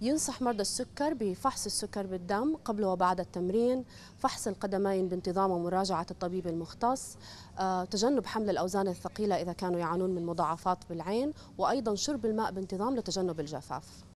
ينصح مرضى السكر بفحص السكر بالدم قبل وبعد التمرين فحص القدمين بانتظام ومراجعة الطبيب المختص آه، تجنب حمل الأوزان الثقيلة إذا كانوا يعانون من مضاعفات بالعين وأيضا شرب الماء بانتظام لتجنب الجفاف